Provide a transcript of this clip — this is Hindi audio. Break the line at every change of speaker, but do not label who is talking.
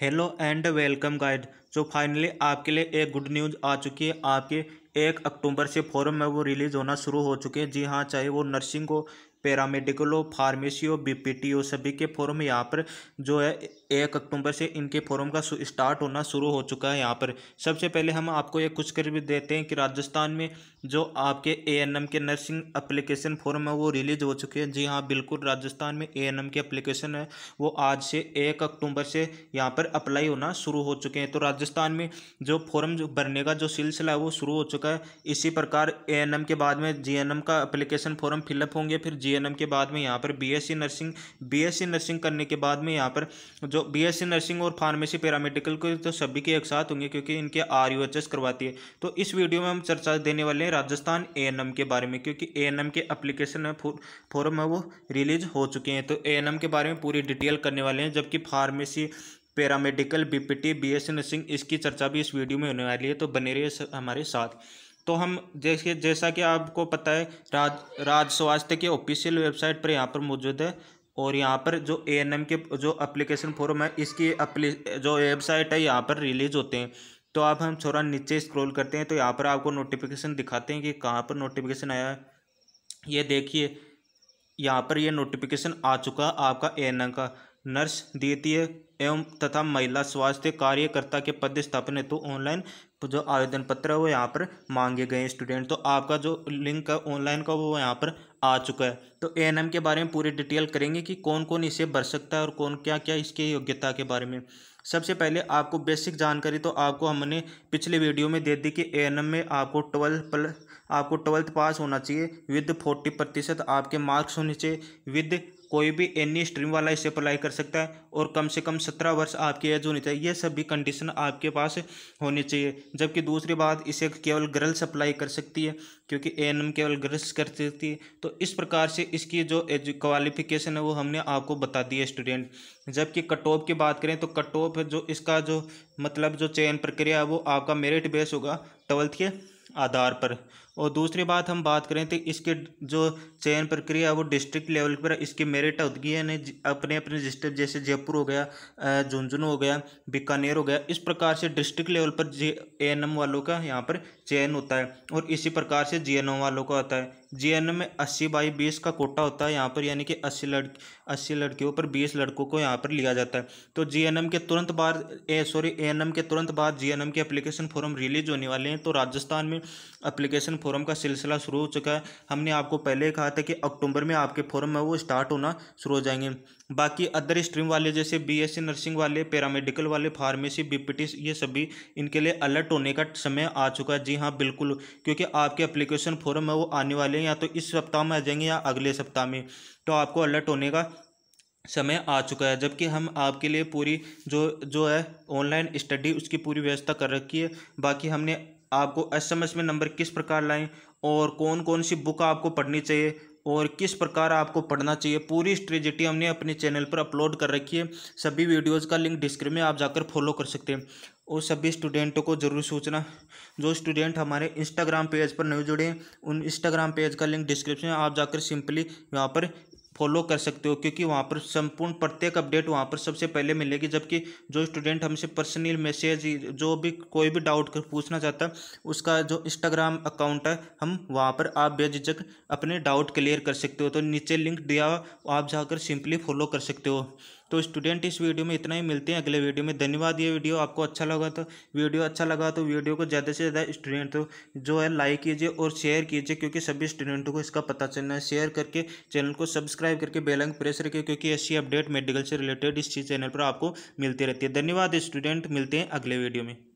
हेलो एंड वेलकम गाइड जो फाइनली आपके लिए एक गुड न्यूज़ आ चुकी है आपके एक अक्टूबर से फॉरम में वो रिलीज़ होना शुरू हो चुके हैं जी हाँ चाहे वो नर्सिंग हो पैरामेडिकलो फार्मेसी और बीपीटीओ सभी के फॉर्म यहाँ पर जो है एक अक्टूबर से इनके फॉर्म का स्टार्ट होना शुरू हो चुका है यहाँ पर सबसे पहले हम आपको ये कुछ कर भी देते हैं कि राजस्थान में जो आपके एएनएम के नर्सिंग एप्लीकेशन फॉर्म है वो रिलीज हो चुके हैं जी हाँ बिल्कुल राजस्थान में एएनएम के अप्लीकेशन है वो आज से एक अक्टूबर से यहाँ पर अप्लाई होना शुरू हो चुके हैं तो राजस्थान में जो फॉर्म भरने का जो सिलसिला है वो शुरू हो चुका है इसी प्रकार ए के बाद में जी का अप्लीकेशन फॉर्म फिलअप होंगे फिर जी जीएनएम के बाद में यहाँ पर बीएससी नर्सिंग बीएससी नर्सिंग करने के बाद में यहाँ पर जो बीएससी नर्सिंग और फार्मेसी पैरामेडिकल को तो सभी के एक साथ होंगे क्योंकि इनके आर करवाती है तो इस वीडियो में हम चर्चा देने वाले हैं राजस्थान ए के बारे में क्योंकि ए के अप्लीकेशन में फॉरम है वो रिलीज हो चुके हैं तो ए के बारे में पूरी डिटेल करने वाले हैं जबकि pharmacy paramedical BPT BSc nursing इसकी चर्चा भी इस वीडियो में होने वाली है तो बने रहिए हमारे साथ तो हम जैसे जैसा कि आपको पता है राज राज स्वास्थ्य के ऑफिशियल वेबसाइट पर यहाँ पर मौजूद है और यहाँ पर जो ए एन एम के जो अप्लीकेशन फॉर्म है इसकी अपली जो वेबसाइट है यहाँ पर रिलीज होते हैं तो आप हम थोड़ा नीचे स्क्रॉल करते हैं तो यहाँ पर आपको नोटिफिकेशन दिखाते हैं कि कहाँ पर नोटिफिकेशन आया है ये देखिए यहाँ पर ये नोटिफिकेशन आ चुका है आपका ए एन एम का नर्स द्वितीय एवं तथा महिला स्वास्थ्य कार्यकर्ता के पद स्थापन हेतु ऑनलाइन तो जो आवेदन पत्र है वो यहाँ पर मांगे गए हैं स्टूडेंट तो आपका जो लिंक है ऑनलाइन का वो यहाँ पर आ चुका है तो ए के बारे में पूरी डिटेल करेंगे कि कौन कौन इसे भर सकता है और कौन क्या क्या इसके योग्यता के बारे में सबसे पहले आपको बेसिक जानकारी तो आपको हमने पिछले वीडियो में दे दी कि ए में आपको ट्वेल्थ प्लस आपको ट्वेल्थ पास होना चाहिए विद फोर्टी प्रतिशत आपके मार्क्स होने चाहिए विद कोई भी एनी स्ट्रीम वाला इसे अप्लाई कर सकता है और कम से कम सत्रह वर्ष आपकी एज होनी चाहिए ये सभी कंडीशन आपके पास होनी चाहिए जबकि दूसरी बात इसे केवल गर्ल्स अप्लाई कर सकती है क्योंकि ए एन एम केवल गर्ल्स कर सकती है तो इस प्रकार से इसकी जो क्वालिफिकेशन है वो हमने आपको बता दी है स्टूडेंट जबकि कट ऑफ की बात करें तो कट ऑफ जो इसका जो मतलब जो चयन प्रक्रिया है वो आपका मेरिट बेस होगा ट्वेल्थ के आधार पर और दूसरी बात हम बात करें तो इसके जो चयन प्रक्रिया वो डिस्ट्रिक्ट लेवल पर इसकी मेरिट है यानी अपने अपने डिस्ट्रिक्ट जैसे जयपुर हो गया झुंझुनू हो गया बीकानेर हो गया इस प्रकार से डिस्ट्रिक्ट लेवल पर जे ए एन एम वालों का यहाँ पर चयन होता है और इसी प्रकार से जी एन एम वालों का होता है जी एन एम में अस्सी बाई बीस का कोटा होता है यहाँ पर यानी कि अस्सी लड़की अस्सी लड़कियों पर बीस लड़कों को यहाँ पर लिया जाता है तो जी एन एम के तुरंत बाद A sorry A N M के तुरंत बाद जी एन एम के एप्लीकेशन फॉर्म रिलीज होने वाले हैं तो राजस्थान में अप्लीकेशन फॉरम का सिलसिला शुरू हो चुका है हमने आपको पहले कहा था कि अक्टूबर में आपके फॉरम है वो स्टार्ट होना शुरू हो जाएंगे बाकी अदर स्ट्रीम वाले जैसे बीएससी नर्सिंग वाले पैरामेडिकल वाले फार्मेसी बीपीटी ये सभी इनके लिए अलर्ट होने का समय आ चुका है जी हाँ बिल्कुल क्योंकि आपके अप्लीकेशन फॉरम है वो आने वाले हैं या तो इस सप्ताह में आ जाएंगे या अगले सप्ताह में तो आपको अलर्ट होने का समय आ चुका है जबकि हम आपके लिए पूरी जो जो है ऑनलाइन स्टडी उसकी पूरी व्यवस्था कर रखी है बाकी हमने आपको एसएमएस में नंबर किस प्रकार लाएं और कौन कौन सी बुक आपको पढ़नी चाहिए और किस प्रकार आपको पढ़ना चाहिए पूरी स्ट्रेजिटी हमने अपने चैनल पर अपलोड कर रखी है सभी वीडियोस का लिंक डिस्क्रिप्शन में आप जाकर फॉलो कर सकते हैं और सभी स्टूडेंटों को ज़रूर सोचना जो स्टूडेंट हमारे इंस्टाग्राम पेज पर नहीं जुड़े उन इंस्टाग्राम पेज का लिंक डिस्क्रिप्शन में आप जाकर सिंपली यहाँ पर फॉलो कर सकते हो क्योंकि वहाँ पर संपूर्ण प्रत्येक अपडेट वहाँ पर सबसे पहले मिलेगी जबकि जो स्टूडेंट हमसे पर्सनल मैसेज जो भी कोई भी डाउट पूछना चाहता है उसका जो इंस्टाग्राम अकाउंट है हम वहाँ पर आप बेझिझक अपने डाउट क्लियर कर सकते हो तो नीचे लिंक दिया आप जाकर सिंपली फॉलो कर सकते हो तो स्टूडेंट इस वीडियो में इतना ही मिलते हैं अगले वीडियो में धन्यवाद ये वीडियो आपको अच्छा लगा तो वीडियो अच्छा लगा तो वीडियो को ज़्यादा से ज़्यादा स्टूडेंट तो जो है लाइक कीजिए और शेयर कीजिए क्योंकि सभी स्टूडेंटों को इसका पता चलना है शेयर करके चैनल को सब्सक्राइब करके बेलंग प्रेस रखिए क्योंकि ऐसी अपडेट मेडिकल से रिलेटेड इस चैनल पर आपको मिलती रहती है धन्यवाद स्टूडेंट मिलते हैं अगले वीडियो में